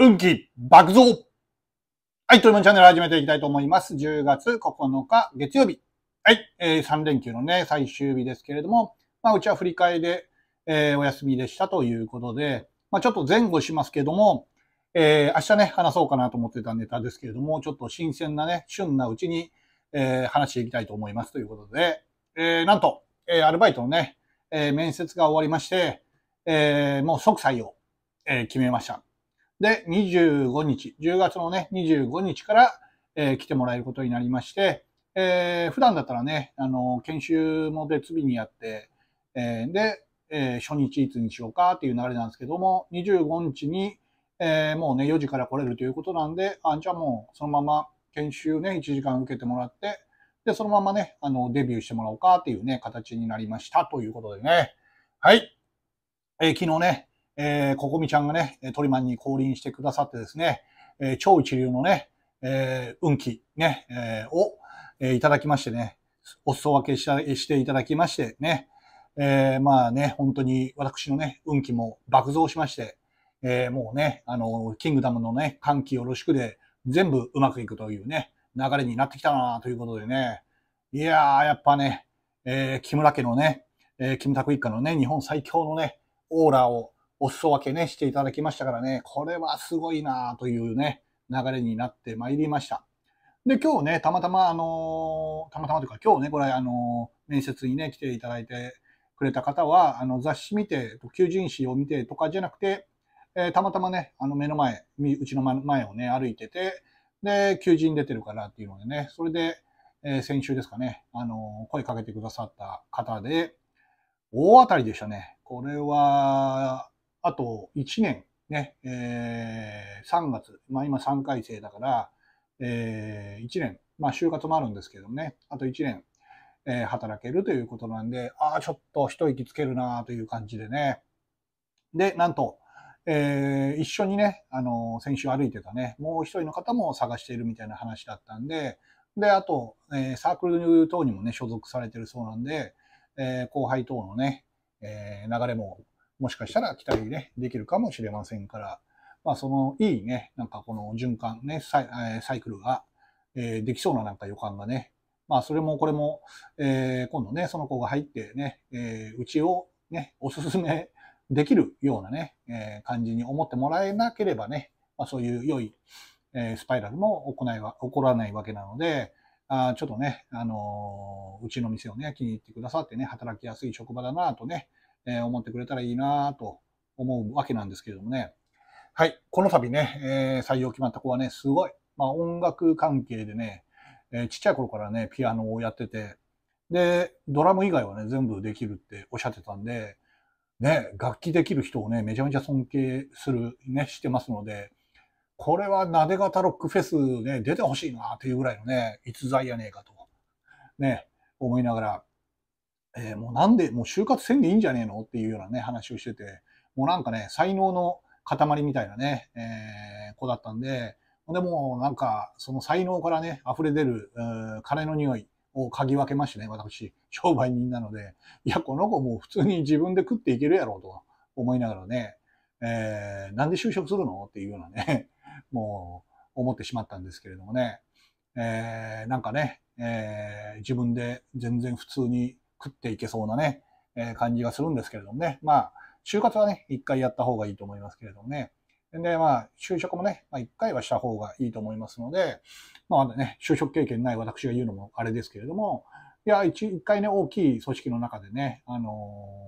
運気爆増はい、というもチャンネル始めていきたいと思います。10月9日月曜日。はい、えー、3連休のね、最終日ですけれども、まあ、うちは振り替えで、えー、お休みでしたということで、まあ、ちょっと前後しますけども、えー、明日ね、話そうかなと思ってたネタですけれども、ちょっと新鮮なね、旬なうちに、えー、話していきたいと思いますということで、えー、なんと、えー、アルバイトのね、えー、面接が終わりまして、えー、もう即採用、えー、決めました。で、25日、10月のね、25日から、えー、来てもらえることになりまして、えー、普段だったらね、あの、研修も別日にやって、えー、で、えー、初日いつにしようかっていう流れなんですけども、25日に、えー、もうね、4時から来れるということなんで、あ、じゃあもうそのまま研修ね、1時間受けてもらって、で、そのままね、あの、デビューしてもらおうかっていうね、形になりましたということでね。はい。えー、昨日ね、えー、ここみちゃんがね、トリマンに降臨してくださってですね、えー、超一流のね、えー、運気ね、えー、を、えー、いただきましてね、お裾分けしていただきましてね、えー、まあね、本当に私のね、運気も爆増しまして、えー、もうね、あの、キングダムのね、歓喜よろしくで、全部うまくいくというね、流れになってきたなということでね、いやー、やっぱね、えー、木村家のね、えー、キムタク一家のね、日本最強のね、オーラを、お裾分けね、していただきましたからね、これはすごいなというね、流れになってまいりました。で、今日ね、たまたま、あのー、たまたまというか、今日ね、これ、あのー、面接にね、来ていただいてくれた方は、あの、雑誌見て、求人誌を見てとかじゃなくて、えー、たまたまね、あの、目の前、うちの前をね、歩いてて、で、求人出てるからっていうのでね、それで、え先週ですかね、あの声かけてくださった方で、大当たりでしたね。これは、あと1年ね、えー、3月、まあ今3回生だから、えー、1年、まあ就活もあるんですけどもね、あと1年、えー、働けるということなんで、ああ、ちょっと一息つけるなという感じでね。で、なんと、えー、一緒にね、あのー、先週歩いてたね、もう一人の方も探しているみたいな話だったんで、で、あと、えー、サークル等にもね、所属されてるそうなんで、え後輩等のね、え流れももしかしたら期待ね、できるかもしれませんから、まあ、そのいいね、なんかこの循環ね、サイ,、サイクルが、えできそうななんか予感がね、まあ、それもこれも、えー、今度ね、その子が入ってね、えー、うちをね、おすすめできるようなね、えー、感じに思ってもらえなければね、まあ、そういう良い、えスパイラルも行いは、起こらないわけなので、あちょっとね、あのうちの店をね、気に入ってくださってね、働きやすい職場だなとね、思ってくれたらいいなと思うわけなんですけれどもね。はい。この度ね、え採用決まった子はね、すごい。まあ、音楽関係でね、えちっちゃい頃からね、ピアノをやってて、で、ドラム以外はね、全部できるっておっしゃってたんで、ね、楽器できる人をね、めちゃめちゃ尊敬する、ね、してますので、これはなで型ロックフェスね、出てほしいなっていうぐらいのね、逸材やねえかと、ね、思いながら、えー、もうなんで、もう就活せんでいいんじゃねえのっていうようなね、話をしてて、もうなんかね、才能の塊みたいなね、えー、子だったんで、でもなんか、その才能からね、溢れ出る、金の匂いを嗅ぎ分けましてね、私、商売人なので、いや、この子もう普通に自分で食っていけるやろうと思いながらね、えー、なんで就職するのっていうようなね、もう思ってしまったんですけれどもね、えー、なんかね、えー、自分で全然普通に食っていけそうなね、えー、感じがするんですけれどもね。まあ、就活はね、一回やった方がいいと思いますけれどもね。で、まあ、就職もね、まあ、一回はした方がいいと思いますので、まあ、まだね、就職経験ない私が言うのもあれですけれども、いや、一回ね、大きい組織の中でね、あの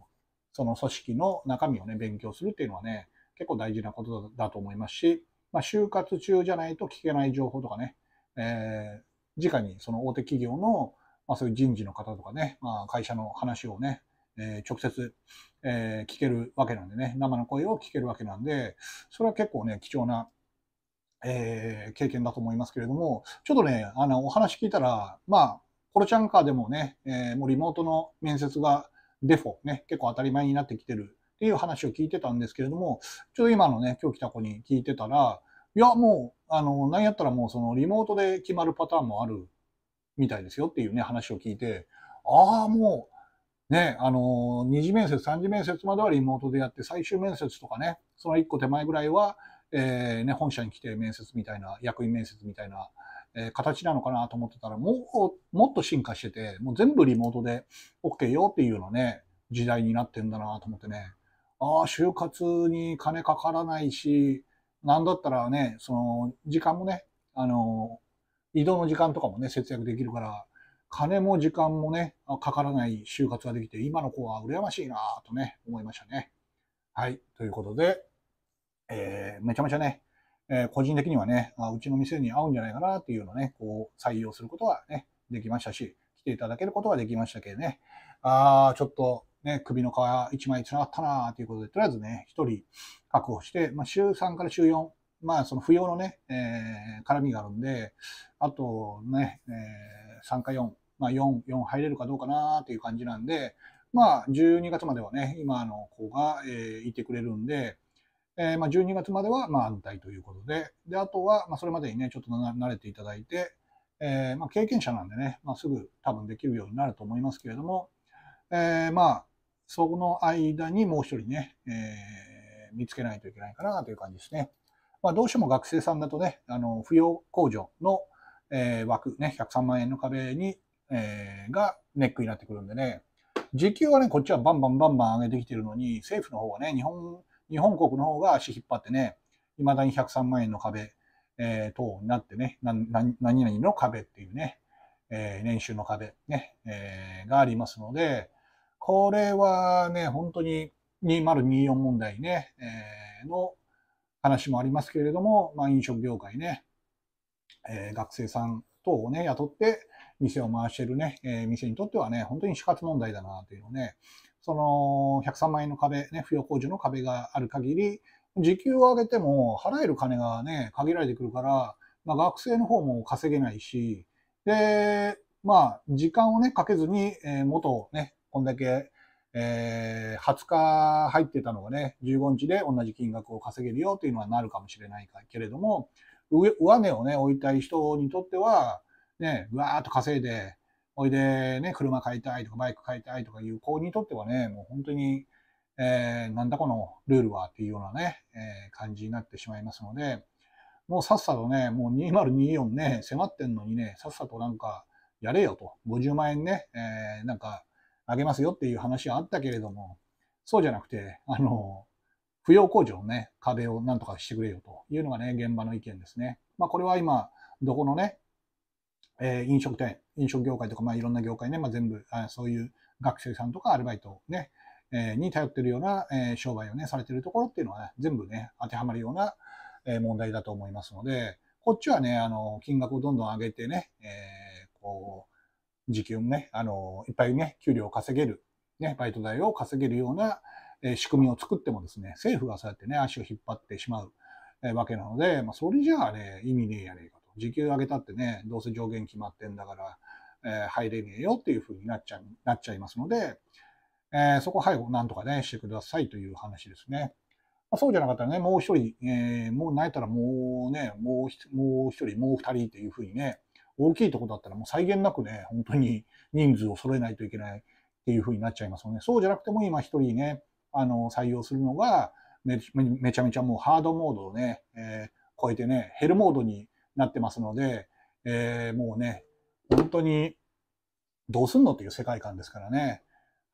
ー、その組織の中身をね、勉強するっていうのはね、結構大事なことだと思いますし、まあ、就活中じゃないと聞けない情報とかね、えー、直にその大手企業のまあ、そういう人事の方とかね、まあ、会社の話をね、えー、直接、えー、聞けるわけなんでね、生の声を聞けるわけなんで、それは結構ね、貴重な、えー、経験だと思いますけれども、ちょっとね、あの、お話聞いたら、まあ、コロちゃんカーでもね、えー、もうリモートの面接がデフォ、ね、結構当たり前になってきてるっていう話を聞いてたんですけれども、ちょっと今のね、今日来た子に聞いてたら、いや、もう、あの、なんやったらもうそのリモートで決まるパターンもあるみたいですよっていうね、話を聞いて、ああ、もう、ね、あのー、二次面接、三次面接まではリモートでやって、最終面接とかね、その一個手前ぐらいは、えー、ね、本社に来て面接みたいな、役員面接みたいな、えー、形なのかなと思ってたら、もう、もっと進化してて、もう全部リモートで OK よっていうようなね、時代になってんだなと思ってね、ああ、就活に金かからないし、なんだったらね、その、時間もね、あのー移動の時間とかもね、節約できるから、金も時間もね、かからない就活ができて、今の子は羨ましいなぁとね、思いましたね。はい。ということで、えー、めちゃめちゃね、えー、個人的にはね、あうちの店に合うんじゃないかなっていうのね、こう、採用することはね、できましたし、来ていただけることはできましたけどね、あー、ちょっと、ね、首の皮一枚繋がったなということで、とりあえずね、一人確保して、まあ、週3から週4まあ、その不要のね、えー、絡みがあるんで、あとね、えー、3か4、まあ、4、4入れるかどうかなっていう感じなんで、まあ、12月まではね、今の子が、えー、いてくれるんで、えー、まあ、12月までは、まあ、安泰ということで、で、あとは、まあ、それまでにね、ちょっと慣れていただいて、えー、まあ、経験者なんでね、まあ、すぐ多分できるようになると思いますけれども、えー、まあ、その間にもう一人ね、えー、見つけないといけないかなという感じですね。まあ、どうしても学生さんだとね、あの、扶養控除の、えー、枠、ね、103万円の壁に、えー、がネックになってくるんでね、時給はね、こっちはバンバンバンバン上げてきてるのに、政府の方はね、日本、日本国の方が足引っ張ってね、未だに103万円の壁、えー、等になってね、何々の壁っていうね、えー、年収の壁ね、えー、がありますので、これはね、本当に2024問題ね、えー、の話もありますけれども、まあ、飲食業界ね、えー、学生さん等をね、雇って店を回してるね、えー、店にとってはね、本当に死活問題だなというのね、その103万円の壁、ね、扶養控除の壁がある限り、時給を上げても払える金がね、限られてくるから、まあ、学生の方も稼げないし、で、まあ、時間をね、かけずに、えー、元ね、こんだけえー、20日入ってたのがね、15日で同じ金額を稼げるよというのはなるかもしれないけれども、上上値をね、置いたい人にとっては、ね、うわーっと稼いで、おいで、ね、車買いたいとかバイク買いたいとかいう子にとってはね、もう本当に、えー、なんだこのルールはっていうようなね、えー、感じになってしまいますので、もうさっさとね、もう2024ね、迫ってんのにね、さっさとなんかやれよと、50万円ね、えー、なんか上げますよっていう話はあったけれども、そうじゃなくて、あの、扶養控除のね、壁をなんとかしてくれよというのがね、現場の意見ですね。まあ、これは今、どこのね、えー、飲食店、飲食業界とか、まあ、いろんな業界ね、まあ、全部あ、そういう学生さんとかアルバイトね、えー、に頼ってるような、えー、商売をね、されてるところっていうのは、ね、全部ね、当てはまるような、え問題だと思いますので、こっちはね、あの、金額をどんどん上げてね、えこう、時給もね、あの、いっぱいね、給料を稼げる、ね、バイト代を稼げるような、え仕組みを作ってもですね、政府がそうやってね、足を引っ張ってしまう、えわけなので、まあ、それじゃあね、意味ねえやねえかと。時給上げたってね、どうせ上限決まってんだから、えー、入れねえよっていうふうになっちゃなっちゃいますので、えー、そこは背後なんとかね、してくださいという話ですね。まあ、そうじゃなかったらね、もう一人、えー、もう泣いたらもうね、もうもう一人、もう二人というふうにね、大きいとこだったらもう際限なくね、本当に人数を揃えないといけないっていうふうになっちゃいますよね。そうじゃなくても今一人ね、あの、採用するのがめ、めちゃめちゃもうハードモードをね、えー、超えてね、ヘルモードになってますので、えー、もうね、本当にどうすんのという世界観ですからね。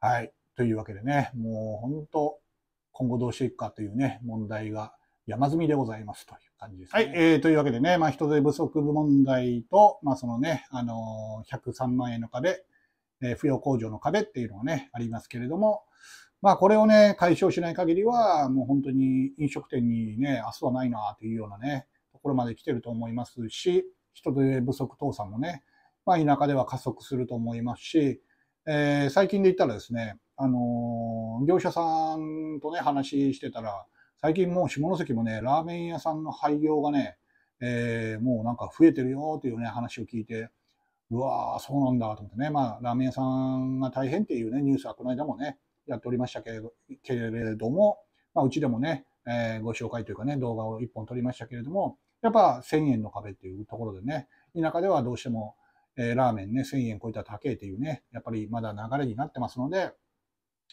はい。というわけでね、もう本当、今後どうしていくかというね、問題が山積みでございますという感じですね。はい、えー、というわけでね、まあ、人手不足問題と、まあ、そのね、あのー、103万円の壁、えー、扶養控除の壁っていうのがね、ありますけれども、まあ、これをね、解消しない限りは、もう本当に飲食店にね、明日はないなというようなね、ところまで来てると思いますし、人手不足倒産もね、まあ、田舎では加速すると思いますし、えー、最近で言ったらですね、あのー、業者さんとね、話してたら、最近もう下関もね、ラーメン屋さんの廃業がね、えー、もうなんか増えてるよっていうね、話を聞いて、うわー、そうなんだと思ってね、まあ、ラーメン屋さんが大変っていうね、ニュースはこの間もね、やっておりましたけれども、まあ、うちでもね、えー、ご紹介というかね、動画を1本撮りましたけれども、やっぱ1000円の壁っていうところでね、田舎ではどうしても、えー、ラーメンね、1000円超えたら高いっていうね、やっぱりまだ流れになってますので、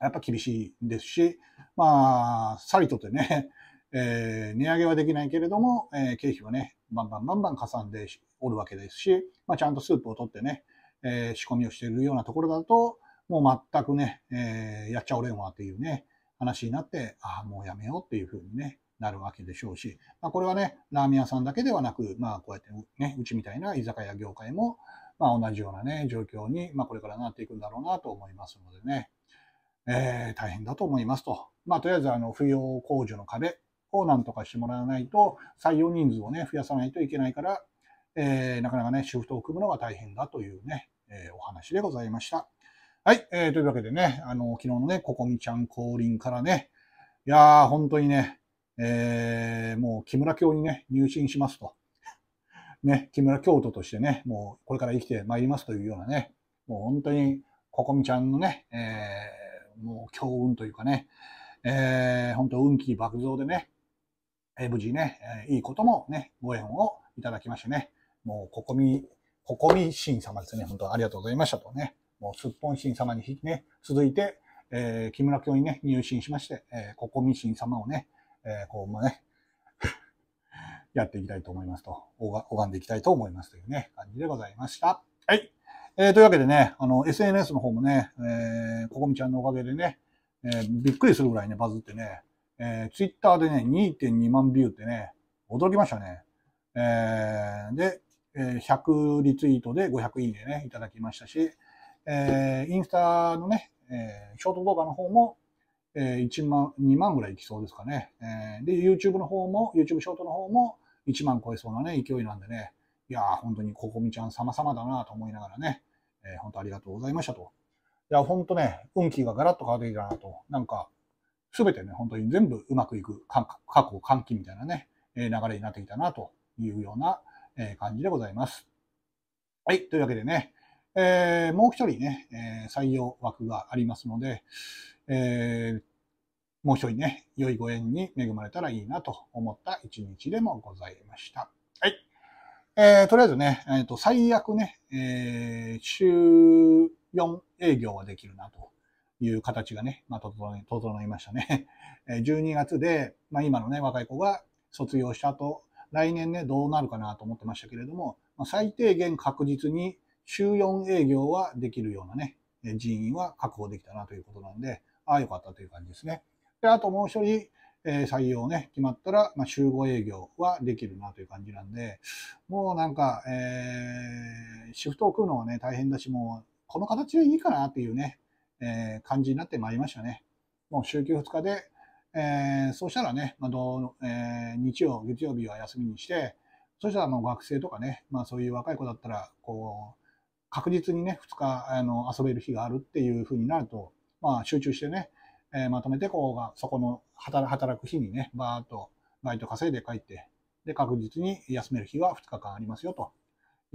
やっぱ厳しいですし、まあ、さりとてね、えー、値上げはできないけれども、えー、経費はね、バンバンバンバン加算でおるわけですし、まあ、ちゃんとスープを取ってね、えー、仕込みをしているようなところだと、もう全くね、えー、やっちゃおれんわっていうね、話になって、ああ、もうやめようっていうふうにね、なるわけでしょうし、まあ、これはね、ラーメン屋さんだけではなく、まあ、こうやってね、うちみたいな居酒屋業界も、まあ、同じようなね、状況に、まあ、これからなっていくんだろうなと思いますのでね、えー、大変だと思いますと。まあ、とりあえず、あの、扶養控除の壁をなんとかしてもらわないと、採用人数をね、増やさないといけないから、えー、なかなかね、シフトを組むのが大変だというね、えー、お話でございました。はい、えー、というわけでね、あの、昨日のね、ここみちゃん降臨からね、いやー、本当にね、えー、もう木村教にね、入信しますと。ね、木村京都としてね、もうこれから生きてまいりますというようなね、もう本当に、ここみちゃんのね、えー、もう強運というかね、えー、本当運気爆増でね、えー、無事ね、えー、いいこともね、ご縁をいただきましてね、もう、ここみ、ここみ神様ですね、本当ありがとうございましたとね、もう、すっぽん神様にね、続いて、えー、木村教にね、入信しまして、えー、ここみ神様をね、えー、こう、まあね、やっていきたいと思いますと、拝んでいきたいと思いますというね、感じでございました。はい。えー、というわけでね、あの、SNS の方もね、えー、ここみちゃんのおかげでね、えー、びっくりするぐらいね、バズってね、えー、ツイッターでね、2.2万ビューってね、驚きましたね。えー、で、えー、100リツイートで500いいねね、いただきましたし、えー、インスタのね、えー、ショート動画の方も、えー、1万、2万ぐらいいきそうですかね。えー、で、YouTube の方も、YouTube ショートの方も1万超えそうなね、勢いなんでね、いやー、本当にここみちゃん様々だなと思いながらね、えー、本当ありがとうございましたと。いや、本当ね、運気がガラッと変わってきたなと。なんか、すべてね、本当に全部うまくいく、過去換気みたいなね、え流れになってきたなというような、え感じでございます。はい、というわけでね、えー、もう一人ね、え採用枠がありますので、えもう一人ね、良いご縁に恵まれたらいいなと思った一日でもございました。えー、とりあえずね、えーと、最悪ね、えー、週4営業はできるなという形がね、まあ、整い、整いましたね。12 月で、まあ、今のね、若い子が卒業した後、来年ね、どうなるかなと思ってましたけれども、まあ、最低限確実に週4営業はできるようなね、人員は確保できたなということなんで、ああ、よかったという感じですね。で、あともう一人、え採用ね、決まったら、ま集合営業はできるなという感じなんで、もうなんか、えー、シフトを組むのはね、大変だし、もう、この形でいいかなっていうね、えー、感じになってまいりましたね。もう週休2日で、えー、そうしたらね、まあどうえー、日曜、月曜日は休みにして、そしたらもう学生とかね、まあそういう若い子だったら、こう、確実にね、2日あの遊べる日があるっていう風になると、まあ集中してね、えー、まとめてこうが、そこの働く日にね、バーっとバイト稼いで帰って、で、確実に休める日は2日間ありますよと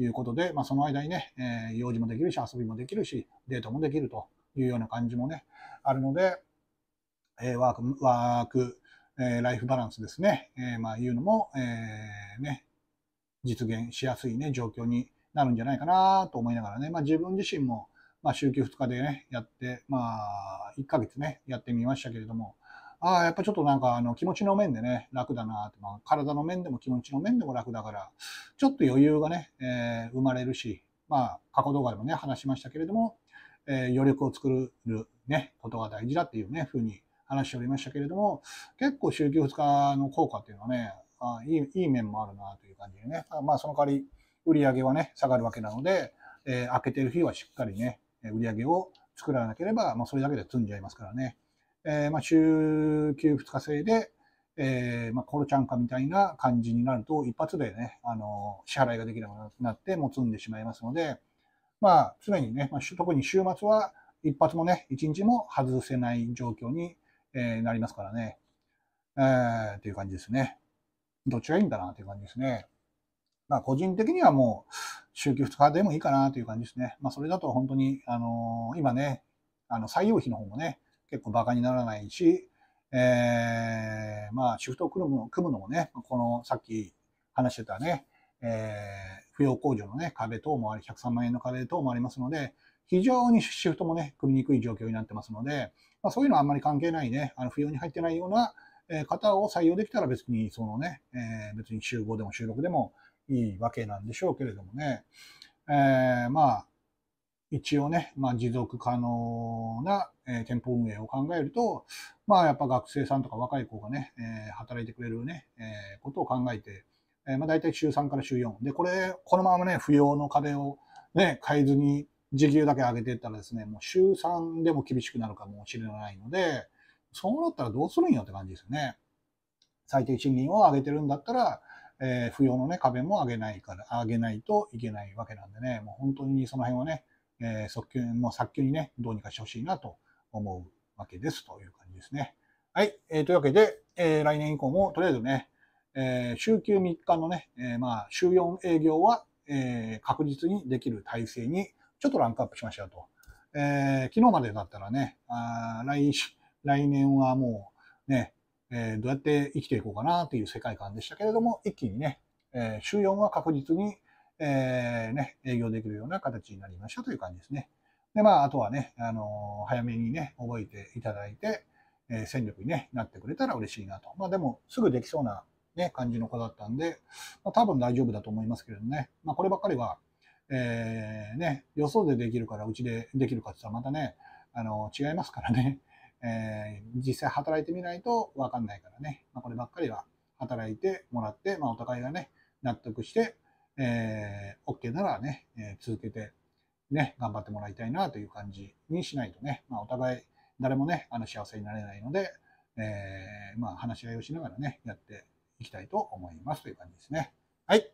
いうことで、まあ、その間にね、えー、用事もできるし、遊びもできるし、デートもできるというような感じもね、あるので、えー、ワーク、ワーク、えー、ライフバランスですね、えー、まあ、いうのも、えー、ね、実現しやすいね、状況になるんじゃないかなと思いながらね、まあ、自分自身も、まあ、週休2日でね、やって、まあ、1ヶ月ね、やってみましたけれども、ああ、やっぱちょっとなんかあの気持ちの面でね、楽だなって、まあ、体の面でも気持ちの面でも楽だから、ちょっと余裕がね、えー、生まれるし、まあ、過去動画でもね、話しましたけれども、えー、余力を作る、ね、ことが大事だっていうね、ふうに話しておりましたけれども、結構週休2日の効果っていうのはね、あいいいい面もあるなという感じでね、まあ、その代わり売り上げはね、下がるわけなので、えー、開けてる日はしっかりね、売り上げを作らなければ、まあ、それだけで積んじゃいますからね。えー、まあ、週休2日制で、えー、まあ、コロちゃんかみたいな感じになると、一発でね、あの、支払いができなくなって、もつんでしまいますので、まあ、常にね、まあ、特に週末は、一発もね、一日も外せない状況に、えー、なりますからね。えー、という感じですね。どっちがいいんだな、という感じですね。まあ、個人的にはもう、週休2日でもいいかな、という感じですね。まあ、それだと本当に、あのー、今ね、あの、採用費の方もね、結構バカにならないし、えー、まあ、シフトを組む組むのもね、このさっき話してたね、えー、扶養控除のね、壁等もあり、103万円の壁等もありますので、非常にシフトもね、組みにくい状況になってますので、まあ、そういうのはあんまり関係ないね、あの、扶養に入ってないような方を採用できたら別に、そのね、えー、別に集合でも収録でもいいわけなんでしょうけれどもね、えー、まあ、一応ね、まあ、持続可能な、え店舗運営を考えると、まあ、やっぱ学生さんとか若い子がね、え働いてくれるね、えことを考えて、えまあ、大体週3から週4。で、これ、このままね、不要の壁をね、変えずに時給だけ上げていったらですね、もう週3でも厳しくなるかもしれないので、そうなったらどうするんよって感じですよね。最低賃金を上げてるんだったら、えー、不要のね、壁も上げないから、上げないといけないわけなんでね、もう本当にその辺はね、えー、急もう早急にね、どうにかしてほしいなと思うわけですという感じですね。はい。えー、というわけで、えー、来年以降もとりあえずね、えー、週休3日のね、えー、まあ、週4営業は、えー、確実にできる体制にちょっとランクアップしましたう。と。えー、昨日までだったらね、あ来 来年はもうね、えー、どうやって生きていこうかなという世界観でしたけれども、一気にね、えー、週4は確実にえー、ね、営業できるような形になりましたという感じですね。で、まあ、あとはね、あのー、早めにね、覚えていただいて、えー、戦力に、ね、なってくれたら嬉しいなと。まあ、でも、すぐできそうな、ね、感じの子だったんで、まあ、多分大丈夫だと思いますけれどね。まあ、こればっかりは、えー、ね、予想でできるから、うちでできるかって言ったらまたね、あのー、違いますからね。えー、実際働いてみないとわかんないからね。まあ、こればっかりは働いてもらって、まあ、お互いがね、納得して、えー、OK ならね、えー、続けて、ね、頑張ってもらいたいなという感じにしないとね、まあ、お互い誰もね、あの幸せになれないので、えー、まあ、話し合いをしながらね、やっていきたいと思いますという感じですね。はい。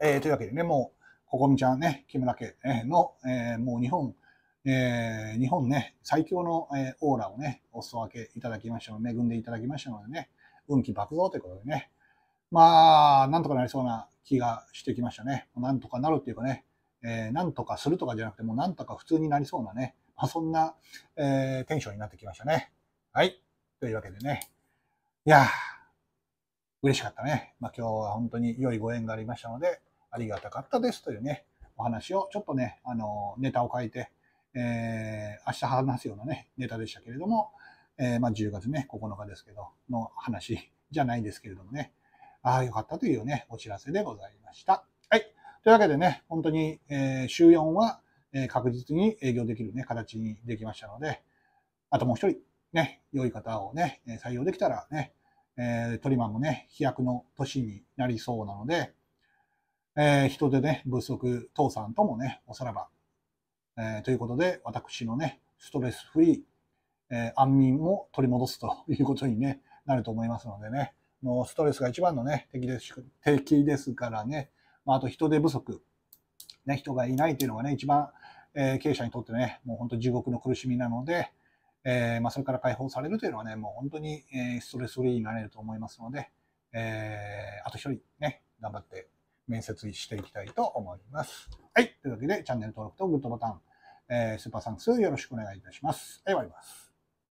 えー、というわけでね、もう、ここみちゃんね、木村家の、えー、もう日本、えー、日本ね、最強の、えー、オーラをね、お裾分けいただきましたので、恵んでいただきましたのでね、運気爆増ということでね、まあ、なんとかなりそうな気がしてきましたね。なんとかなるっていうかね、えー、なんとかするとかじゃなくて、もうなんとか普通になりそうなね、まあ、そんな、えー、テンションになってきましたね。はい。というわけでね。いやー、嬉しかったね。まあ、今日は本当に良いご縁がありましたので、ありがたかったですというね、お話をちょっとね、あの、ネタを書いて、えー、明日話すようなね、ネタでしたけれども、えー、まあ、10月ね、9日ですけど、の話じゃないですけれどもね、ああ、よかったというね、お知らせでございました。はい。というわけでね、本当に、えー、週4は、えー、確実に営業できるね、形にできましたので、あともう一人、ね、良い方をね、採用できたらね、えー、トリマンもね、飛躍の年になりそうなので、えー、人手ね、物足、倒産ともね、おさらば、えー、ということで、私のね、ストレスフリー、えー、安眠も取り戻すということに、ね、なると思いますのでね、もうストレスが一番のね、敵です敵ですからね、まあ、あと人手不足、ね、人がいないというのがね、一番、えー、経営者にとってね、もう本当地獄の苦しみなので、えー、まあ、それから解放されるというのはね、もう本当に、えー、ストレスフリーになれると思いますので、えー、あと一人ね、頑張って面接していきたいと思います。はい。というわけで、チャンネル登録とグッドボタン、えー、スーパーサンクスよろしくお願いいたします。はい、終わります。